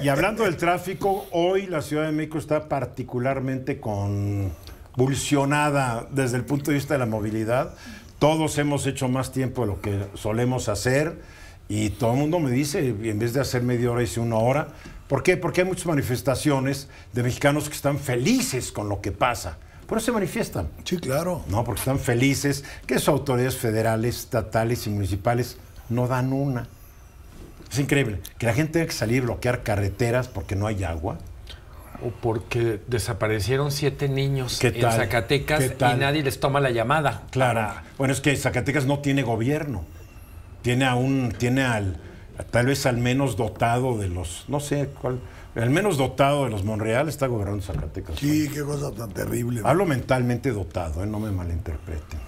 Y hablando del tráfico, hoy la Ciudad de México está particularmente convulsionada desde el punto de vista de la movilidad. Todos hemos hecho más tiempo de lo que solemos hacer y todo el mundo me dice, en vez de hacer media hora, hice una hora. ¿Por qué? Porque hay muchas manifestaciones de mexicanos que están felices con lo que pasa. Por eso se manifiestan. Sí, claro. No, porque están felices que sus autoridades federales, estatales y municipales no dan una. Es increíble. Que la gente tenga que salir a bloquear carreteras porque no hay agua. O porque desaparecieron siete niños en Zacatecas y nadie les toma la llamada. Clara, Bueno, es que Zacatecas no tiene gobierno. Tiene aún, tiene al, tal vez al menos dotado de los, no sé cuál, Al menos dotado de los Monreal está gobernando Zacatecas. Sí, qué cosa tan terrible. Hablo mentalmente dotado, ¿eh? no me malinterpreten.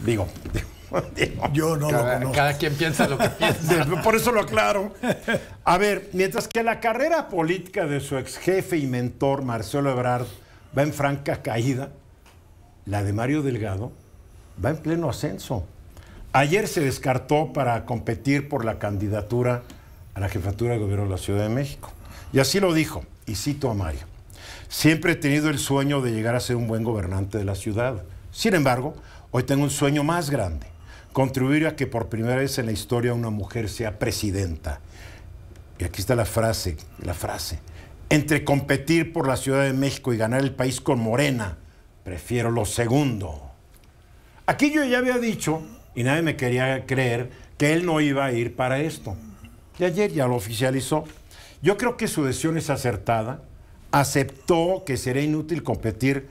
digo. Yo no lo conozco. Cada quien piensa lo que piensa. Por eso lo aclaro. A ver, mientras que la carrera política de su ex jefe y mentor, Marcelo Ebrard, va en franca caída, la de Mario Delgado va en pleno ascenso. Ayer se descartó para competir por la candidatura a la jefatura de gobierno de la Ciudad de México. Y así lo dijo, y cito a Mario. Siempre he tenido el sueño de llegar a ser un buen gobernante de la ciudad. Sin embargo, hoy tengo un sueño más grande contribuir a que por primera vez en la historia una mujer sea presidenta. Y aquí está la frase, la frase. Entre competir por la Ciudad de México y ganar el país con Morena, prefiero lo segundo. Aquí yo ya había dicho, y nadie me quería creer, que él no iba a ir para esto. Y ayer ya lo oficializó. Yo creo que su decisión es acertada. Aceptó que sería inútil competir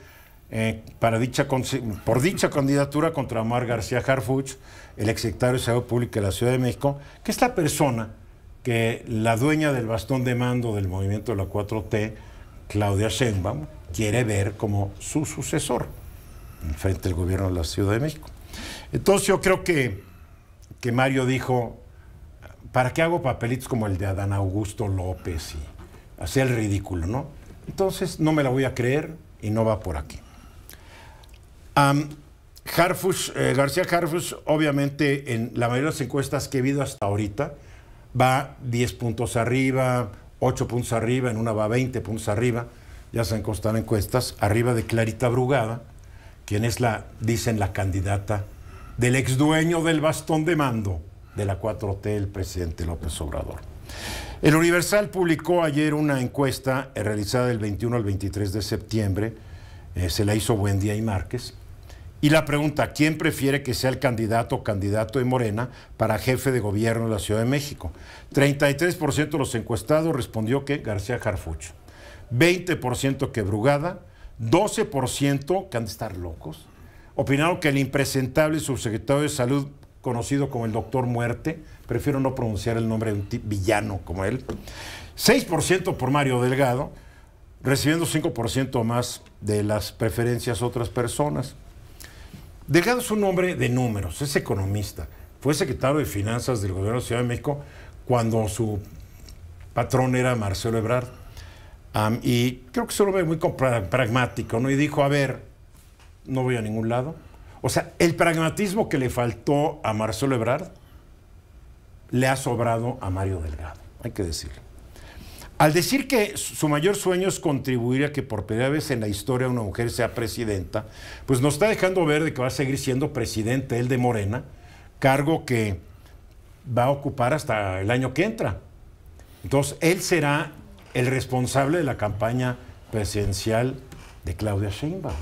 eh, por dicha candidatura contra Omar García Harfuch, el exsecretario de Salud Pública de la Ciudad de México, que es la persona que la dueña del bastón de mando del movimiento de la 4T, Claudia Sheinbaum, quiere ver como su sucesor frente al gobierno de la Ciudad de México. Entonces yo creo que, que Mario dijo, ¿para qué hago papelitos como el de Adán Augusto López y hacer el ridículo, no? Entonces no me la voy a creer y no va por aquí. Eh, García Harfus, obviamente, en la mayoría de las encuestas que he visto hasta ahorita, va 10 puntos arriba, 8 puntos arriba, en una va 20 puntos arriba, ya se han costado encuestas, arriba de Clarita Brugada, quien es la, dicen, la candidata del ex dueño del bastón de mando de la 4T, el presidente López Obrador. El Universal publicó ayer una encuesta eh, realizada del 21 al 23 de septiembre, eh, se la hizo Buendía y Márquez, y la pregunta, ¿quién prefiere que sea el candidato o candidato de Morena para jefe de gobierno de la Ciudad de México? 33% de los encuestados respondió que García Jarfucho, 20% que Brugada, 12% que han de estar locos, opinaron que el impresentable subsecretario de Salud, conocido como el doctor Muerte, prefiero no pronunciar el nombre de un villano como él, 6% por Mario Delgado, recibiendo 5% más de las preferencias otras personas. Delgado es un hombre de números, es economista. Fue secretario de Finanzas del Gobierno de la Ciudad de México cuando su patrón era Marcelo Ebrard. y creo que se lo ve muy pragmático, ¿no? Y dijo, a ver, no voy a ningún lado. O sea, el pragmatismo que le faltó a Marcelo Ebrard le ha sobrado a Mario Delgado, hay que decirlo. Al decir que su mayor sueño es contribuir a que por primera vez en la historia una mujer sea presidenta, pues nos está dejando ver de que va a seguir siendo presidente él de Morena, cargo que va a ocupar hasta el año que entra. Entonces, él será el responsable de la campaña presidencial de Claudia Sheinbaum.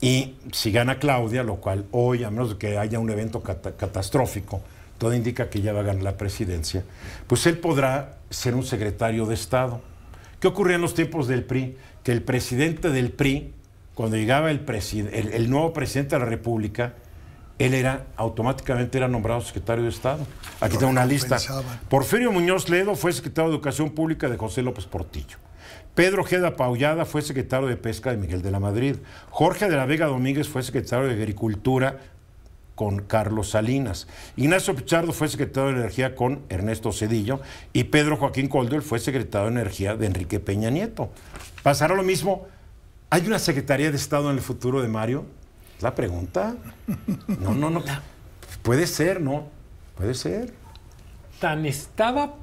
Y si gana Claudia, lo cual hoy, a menos de que haya un evento catastrófico, todo indica que ya va a ganar la presidencia, pues él podrá ser un secretario de Estado. ¿Qué ocurría en los tiempos del PRI? Que el presidente del PRI, cuando llegaba el, nuevo presidente de la República, él era automáticamente era nombrado secretario de Estado. Aquí tengo una lista. Porfirio Muñoz Ledo fue secretario de Educación Pública de José López Portillo. Pedro Geda Paullada fue secretario de Pesca de Miguel de la Madrid. Jorge de la Vega Domínguez fue secretario de Agricultura con Carlos Salinas. Ignacio Pichardo fue secretario de Energía con Ernesto Cedillo y Pedro Joaquín Coldwell fue secretario de Energía de Enrique Peña Nieto. ¿Pasará lo mismo? ¿Hay una Secretaría de Estado en el futuro de Mario? ¿Es la pregunta? No, no, no. Puede ser, ¿no? Puede ser. Tan estaba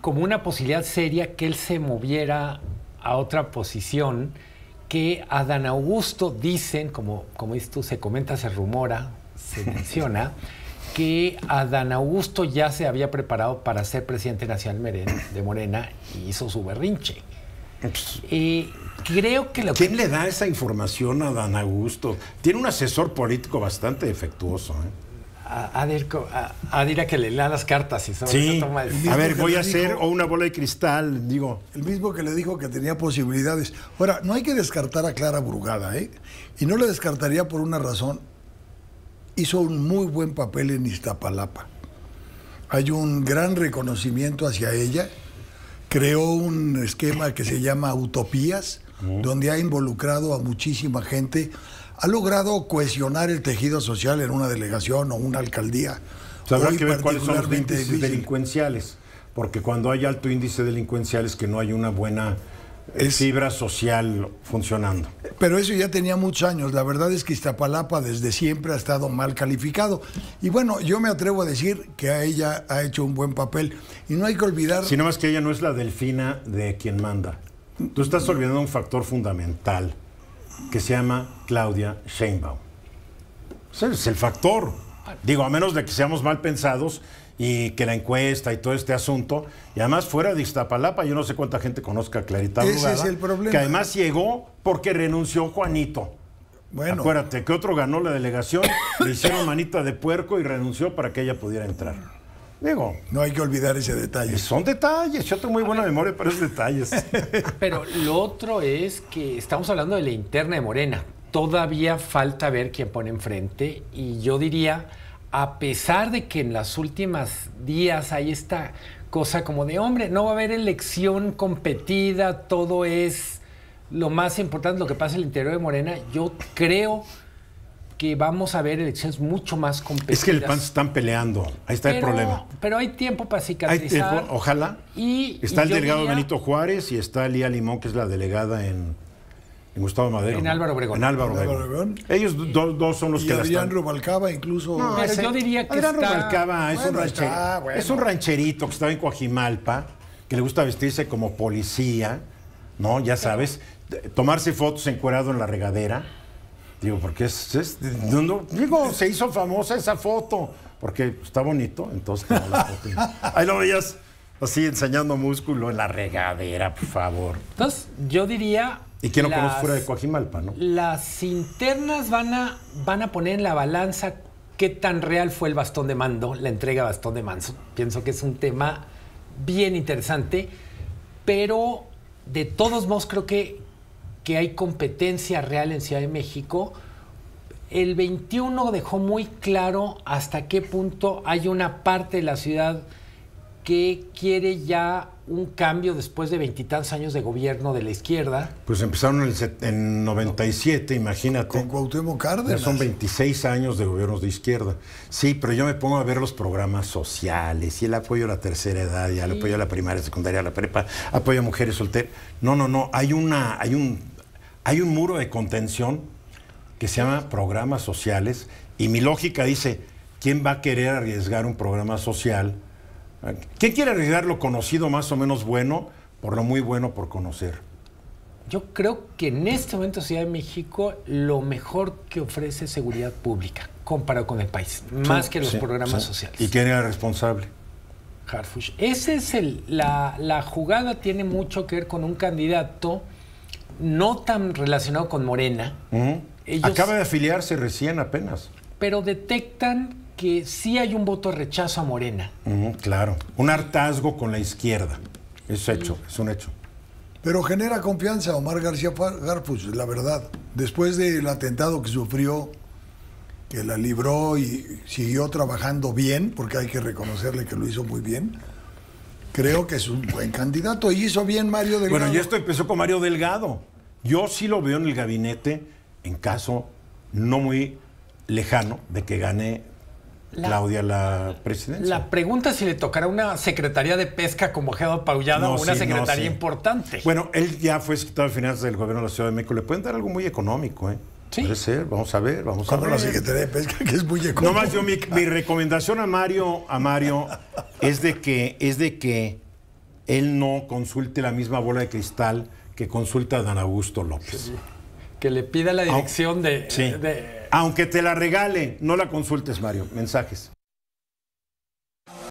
como una posibilidad seria que él se moviera a otra posición que a Adán Augusto dicen, como, como se comenta, se rumora, se menciona que Adán Augusto ya se había preparado para ser presidente nacional de Morena y hizo su berrinche. Eh, creo que ¿Quién le da esa información a Adán Augusto? Tiene un asesor político bastante defectuoso. ¿eh? A, a, que le da las cartas y sobre sí. A ver, voy a hacer o una bola de cristal, digo. El mismo que le dijo que tenía posibilidades. Ahora, no hay que descartar a Clara Brugada, ¿eh? Y no le descartaría por una razón hizo un muy buen papel en Iztapalapa. Hay un gran reconocimiento hacia ella. Creó un esquema que se llama Utopías, donde ha involucrado a muchísima gente. Ha logrado cohesionar el tejido social en una delegación o una alcaldía. Habrá que ver cuáles son los índices delincuenciales, porque cuando hay alto índice delincuencial es que no hay una buena es, fibra social funcionando. Pero eso ya tenía muchos años. La verdad es que Iztapalapa desde siempre ha estado mal calificado. Y bueno, yo me atrevo a decir que a ella ha hecho un buen papel. Y no hay que olvidar. Sino más que ella no es la delfina de quien manda. Tú estás olvidando un factor fundamental que se llama Claudia Sheinbaum. Ese es el factor. Digo, a menos de que seamos mal pensados y que la encuesta y todo este asunto. Y además fuera de Iztapalapa, yo no sé cuánta gente conozca a Clarita Ese el problema. Que además llegó porque renunció Juanito. Bueno. Acuérdate que otro ganó la delegación, le hicieron manita de puerco y renunció para que ella pudiera entrar. Digo. No hay que olvidar ese detalle. Eh, son detalles. Yo tengo muy buena memoria para esos detalles. Pero lo otro es que estamos hablando de la interna de Morena. Todavía falta ver quién pone enfrente. Y yo diría a pesar de que en las últimas días hay esta cosa como de, hombre, no va a haber elección competida, todo es lo más importante, lo que pasa en el interior de Morena, yo creo que vamos a ver elecciones mucho más competidas. Es que el PAN se están peleando, ahí está el problema. Pero hay tiempo para cicatrizar. Hay ojalá. Y, está el delegado Benito Juárez y está Lía Limón, que es la delegada en Gustavo Madero. En Álvaro Obregón. En Álvaro Obregón. Ellos dos son los que la están. Rubalcaba incluso. No, pero yo diría que Rubalcaba es, un rancherito que estaba en Coajimalpa, que le gusta vestirse como policía, ¿no? Ya sabes, tomarse fotos encuerado en la regadera. Digo, porque es, digo, se hizo famosa esa foto, porque está bonito, entonces Ahí lo veías así enseñando músculo en la regadera, por favor. Entonces, yo diría ¿Y quién no conoce fuera de Coajimalpa, no? Las internas van a, van a poner en la balanza qué tan real fue el bastón de mando, la entrega bastón de mando. Pienso que es un tema bien interesante, pero de todos modos creo que hay competencia real en Ciudad de México. El 21 dejó muy claro hasta qué punto hay una parte de la ciudad que quiere ya un cambio después de veintitantos años de gobierno de la izquierda. Pues empezaron en, el en 97, imagínate. Con Cuauhtémoc Cárdenas. Ya son 26 años de gobiernos de izquierda. Sí, pero yo me pongo a ver los programas sociales y el apoyo a la tercera edad, y el apoyo a la primaria, secundaria, a la prepa, apoyo a mujeres solteras. No, no, no, hay una hay un hay un muro de contención que se llama programas sociales y mi lógica dice, ¿quién va a querer arriesgar un programa social? ¿Quién quiere arriesgar lo conocido más o menos bueno por lo muy bueno por conocer? Yo creo que en este momento Ciudad de México lo mejor que ofrece es seguridad pública comparado con el país, más que los programas sociales. ¿Y quién era responsable? Harfush. Esa es el, la, jugada tiene mucho que ver con un candidato no tan relacionado con Morena. Acaba de afiliarse recién apenas. Pero detectan que sí hay un voto de rechazo a Morena. claro, un hartazgo con la izquierda. Es hecho, es un hecho. Pero genera confianza Omar García Garfus, la verdad. Después del atentado que sufrió, que la libró y siguió trabajando bien, porque hay que reconocerle que lo hizo muy bien, creo que es un buen candidato. Y hizo bien Mario Delgado. Bueno, y esto empezó con Mario Delgado. Yo sí lo veo en el gabinete, en caso no muy lejano de que gane Claudia la presidencia. La pregunta es si le tocará una secretaría de pesca como Gerardo Paullado o una secretaría importante. Bueno, él ya fue secretario de Finanzas del gobierno de la Ciudad de México. Le pueden dar algo muy económico, ¿eh? Sí. Puede ser, vamos a ver, vamos a ver. la Secretaría de Pesca, que es muy económica. No yo mi, recomendación a Mario, a Mario es, de que, es de que él no consulte la misma bola de cristal que consulta a Dan Augusto López. Que le pida la dirección de, de aunque te la regale, no la consultes, Mario. Mensajes.